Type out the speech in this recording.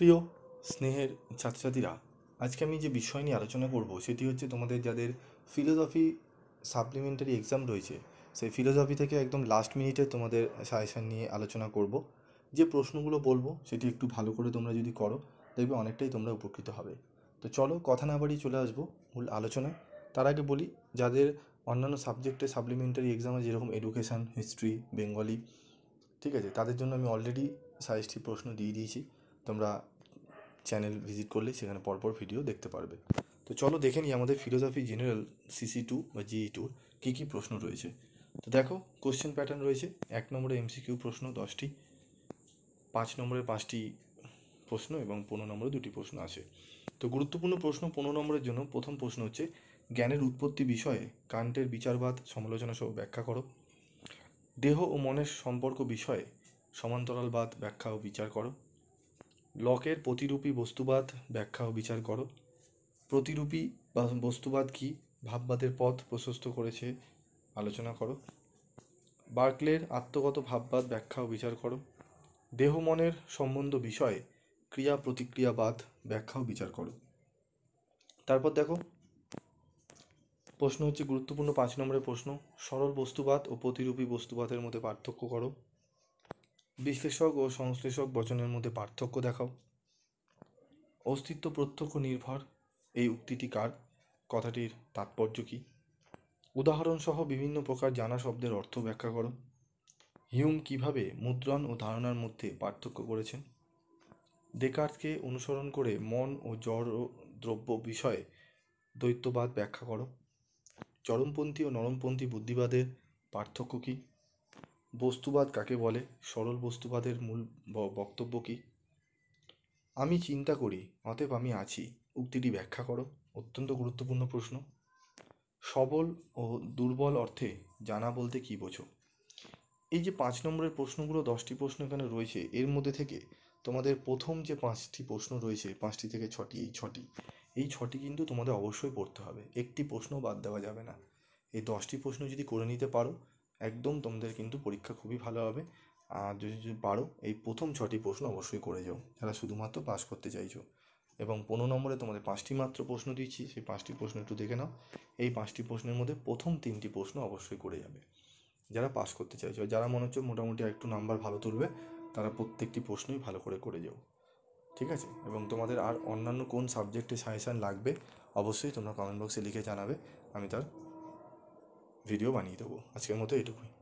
প্রিয় স্নেহের ছাত্রছাত্রীরা আজকে আমি যে বিষয় নিয়ে আলোচনা করব সেটি হচ্ছে তোমাদের যাদের ফিলোসফি সাপ্লিমেন্টারি এক্সাম রয়েছে সেই ফিলোসফি থেকে একদম লাস্ট মিনিটে তোমাদের সাজেশান নিয়ে আলোচনা করব যে প্রশ্নগুলো বলবো সেটি একটু ভালো করে তোমরা যদি করো দেখবে অনেকটাই তোমরা উপকৃত হবে তো চলো কথা না বাড়িয়ে চলে আসবো মূল আলোচনায় তার আগে বলি যাদের অন্যান্য সাবজেক্টে সাপ্লিমেন্টারি এক্সামে যেরকম এডুকেশান হিস্ট্রি বেঙ্গলি ঠিক আছে তাদের জন্য আমি অলরেডি সাইজটি প্রশ্ন দিয়ে দিয়েছি তোমরা চ্যানেল ভিজিট করলেই সেখানে পরপর ভিডিও দেখতে পারবে তো চলো দেখে নিই আমাদের ফিলোসফি জেনারেল সিসি টু বা জিই টুর কী কী প্রশ্ন রয়েছে তো দেখো কোশ্চেন প্যাটার্ন রয়েছে এক নম্বরে এমসিকিউ প্রশ্ন দশটি পাঁচ নম্বরে পাঁচটি প্রশ্ন এবং পনেরো নম্বরে দুটি প্রশ্ন আছে তো গুরুত্বপূর্ণ প্রশ্ন পনেরো নম্বরের জন্য প্রথম প্রশ্ন হচ্ছে জ্ঞানের উৎপত্তি বিষয়ে কান্টের বিচারবাদ সমালোচনা সহ ব্যাখ্যা করো দেহ ও মনের সম্পর্ক বিষয়ে সমান্তরালবাদ ব্যাখ্যা ও বিচার করো লকের প্রতিরূপী বস্তুবাদ ব্যাখ্যা ও বিচার করো প্রতিরূপী বা বস্তুবাদ কি ভাববাদের পথ প্রশস্ত করেছে আলোচনা করো বার্কলের আত্মগত ভাববাদ ব্যাখ্যা ও বিচার করো দেহ মনের সম্বন্ধ বিষয়ে ক্রিয়া প্রতিক্রিয়াবাদ ব্যাখ্যা ও বিচার করো তারপর দেখো প্রশ্ন হচ্ছে গুরুত্বপূর্ণ পাঁচ নম্বরের প্রশ্ন সরল বস্তুবাদ ও প্রতিরূপী বস্তুবাদের মধ্যে পার্থক্য করো বিশ্লেষক ও সংশ্লেষক বচনের মধ্যে পার্থক্য দেখাও অস্তিত্ব প্রত্যক্ষ নির্ভর এই উক্তিটি কার কথাটির তাৎপর্য কী উদাহরণসহ বিভিন্ন প্রকার জানা শব্দের অর্থ ব্যাখ্যা করো হিউম কিভাবে মুদ্রণ ও ধারণার মধ্যে পার্থক্য করেছেন দেকার্তকে অনুসরণ করে মন ও জড় দ্রব্য বিষয়ে দ্বৈতবাদ ব্যাখ্যা করো চরমপন্থী ও নরমপন্থী বুদ্ধিবাদের পার্থক্য কী বস্তুবাদ কাকে বলে সরল বস্তুবাদের মূল বক্তব্য কী আমি চিন্তা করি অতএব আমি আছি উক্তিটি ব্যাখ্যা করো অত্যন্ত গুরুত্বপূর্ণ প্রশ্ন সবল ও দুর্বল অর্থে জানা বলতে কী বোঝো এই যে পাঁচ নম্বরের প্রশ্নগুলো দশটি প্রশ্ন এখানে রয়েছে এর মধ্যে থেকে তোমাদের প্রথম যে পাঁচটি প্রশ্ন রয়েছে পাঁচটি থেকে ছটি এই ছটি এই ছটি কিন্তু তোমাদের অবশ্যই পড়তে হবে একটি প্রশ্ন বাদ দেওয়া যাবে না এই দশটি প্রশ্ন যদি করে নিতে পারো একদম তোমাদের কিন্তু পরীক্ষা খুবই ভালো হবে আর যদি যদি পারো এই প্রথম ছটি প্রশ্ন অবশ্যই করে যাও যারা শুধুমাত্র পাস করতে চাইছো এবং পনেরো নম্বরে তোমাদের পাঁচটি মাত্র প্রশ্ন দিচ্ছি সেই পাঁচটি প্রশ্ন একটু দেখে নাও এই পাঁচটি প্রশ্নের মধ্যে প্রথম তিনটি প্রশ্ন অবশ্যই করে যাবে যারা পাস করতে চাইছো যারা মনে হচ্ছে মোটামুটি একটু নাম্বার ভালো তুলবে তারা প্রত্যেকটি প্রশ্নই ভালো করে করে যাও ঠিক আছে এবং তোমাদের আর অন্যান্য কোন সাবজেক্টে সাজেশান লাগবে অবশ্যই তোমরা কমেন্ট বক্সে লিখে জানাবে আমি তার ভিডিও বানিয়ে দেবো আজকের মতো এটুকুই